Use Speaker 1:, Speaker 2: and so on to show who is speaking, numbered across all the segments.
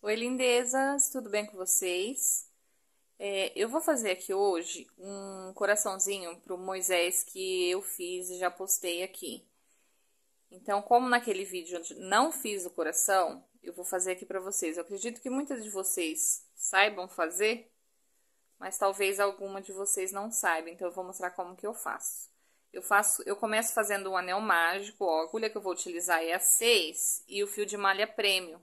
Speaker 1: Oi, lindezas, tudo bem com vocês? É, eu vou fazer aqui hoje um coraçãozinho pro Moisés que eu fiz e já postei aqui. Então, como naquele vídeo não fiz o coração, eu vou fazer aqui para vocês. Eu acredito que muitas de vocês saibam fazer, mas talvez alguma de vocês não saiba, então eu vou mostrar como que eu faço. Eu faço, eu começo fazendo um anel mágico, ó, a agulha que eu vou utilizar é a 6 e o fio de malha prêmio.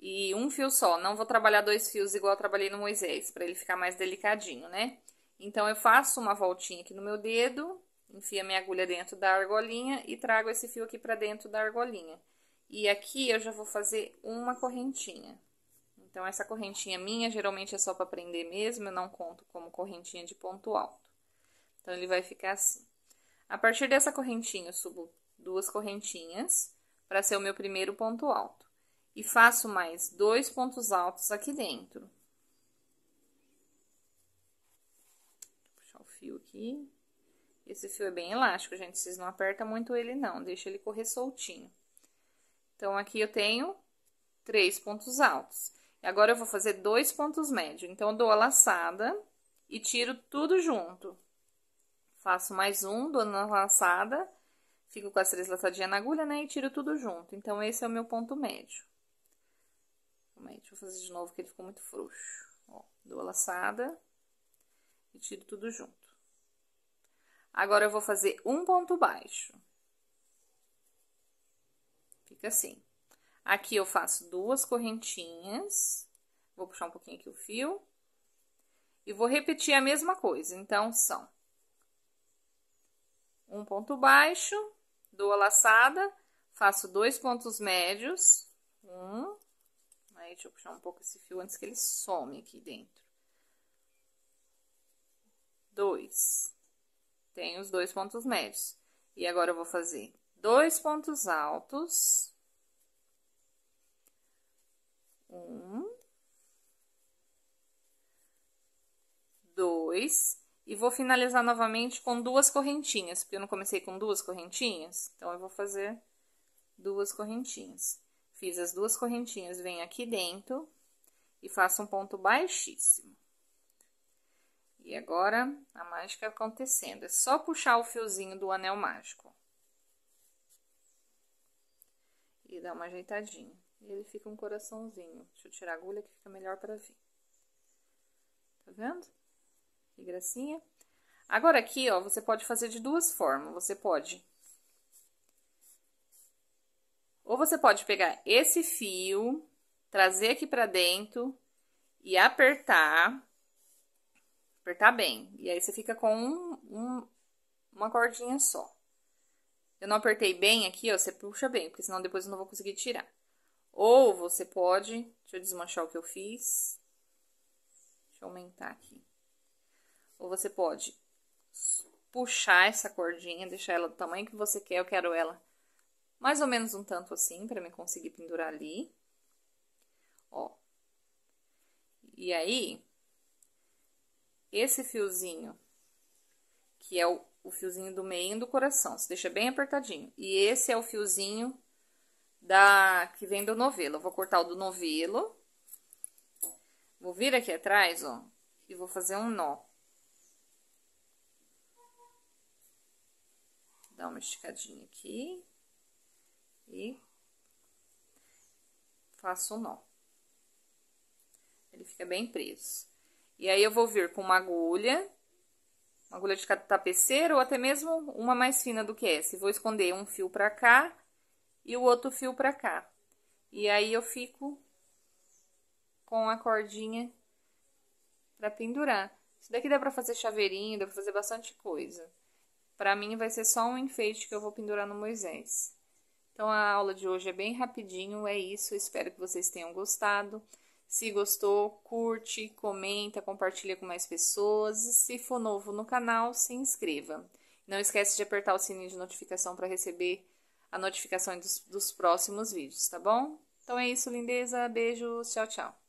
Speaker 1: E um fio só, não vou trabalhar dois fios igual eu trabalhei no Moisés, para ele ficar mais delicadinho, né? Então, eu faço uma voltinha aqui no meu dedo, enfio a minha agulha dentro da argolinha e trago esse fio aqui para dentro da argolinha. E aqui eu já vou fazer uma correntinha. Então, essa correntinha minha, geralmente é só para prender mesmo, eu não conto como correntinha de ponto alto. Então, ele vai ficar assim. A partir dessa correntinha, eu subo duas correntinhas para ser o meu primeiro ponto alto. E faço mais dois pontos altos aqui dentro. Vou puxar o fio aqui. Esse fio é bem elástico, gente. Vocês não apertam muito ele, não. Deixa ele correr soltinho. Então, aqui eu tenho três pontos altos. E agora, eu vou fazer dois pontos médios. Então, eu dou a laçada e tiro tudo junto faço mais um, dou na laçada, fico com as três laçadinhas na agulha, né, e tiro tudo junto. Então, esse é o meu ponto médio. Calma deixa eu fazer de novo, que ele ficou muito frouxo. Ó, dou a laçada e tiro tudo junto. Agora, eu vou fazer um ponto baixo. Fica assim. Aqui, eu faço duas correntinhas, vou puxar um pouquinho aqui o fio, e vou repetir a mesma coisa. Então, são um ponto baixo, dou a laçada, faço dois pontos médios, um, aí deixa eu puxar um pouco esse fio antes que ele some aqui dentro. Dois. Tenho os dois pontos médios. E agora eu vou fazer dois pontos altos. Um. Dois e vou finalizar novamente com duas correntinhas, porque eu não comecei com duas correntinhas, então eu vou fazer duas correntinhas. Fiz as duas correntinhas, venho aqui dentro e faço um ponto baixíssimo. E agora, a mágica acontecendo. É só puxar o fiozinho do anel mágico. E dar uma ajeitadinha. ele fica um coraçãozinho. Deixa eu tirar a agulha que fica melhor para ver. Tá vendo? Que gracinha. Agora aqui, ó, você pode fazer de duas formas. Você pode... Ou você pode pegar esse fio, trazer aqui pra dentro e apertar. Apertar bem. E aí, você fica com um, um, uma cordinha só. Eu não apertei bem aqui, ó, você puxa bem, porque senão depois eu não vou conseguir tirar. Ou você pode... Deixa eu desmanchar o que eu fiz. Deixa eu aumentar aqui ou você pode puxar essa cordinha, deixar ela do tamanho que você quer. Eu quero ela mais ou menos um tanto assim, para me conseguir pendurar ali. Ó. E aí, esse fiozinho, que é o, o fiozinho do meio do coração, se deixa bem apertadinho. E esse é o fiozinho da que vem do novelo. Eu vou cortar o do novelo. Vou vir aqui atrás, ó, e vou fazer um nó. dar uma esticadinha aqui e faço um nó. Ele fica bem preso. E aí, eu vou vir com uma agulha, uma agulha de cada tapeceiro, ou até mesmo uma mais fina do que essa. E vou esconder um fio pra cá e o outro fio pra cá. E aí, eu fico com a cordinha pra pendurar. Isso daqui dá pra fazer chaveirinho, dá pra fazer bastante coisa. Para mim vai ser só um enfeite que eu vou pendurar no Moisés. Então a aula de hoje é bem rapidinho, é isso. Espero que vocês tenham gostado. Se gostou, curte, comenta, compartilha com mais pessoas. E se for novo no canal, se inscreva. Não esquece de apertar o sininho de notificação para receber a notificação dos, dos próximos vídeos, tá bom? Então é isso, lindeza. Beijos, tchau, tchau.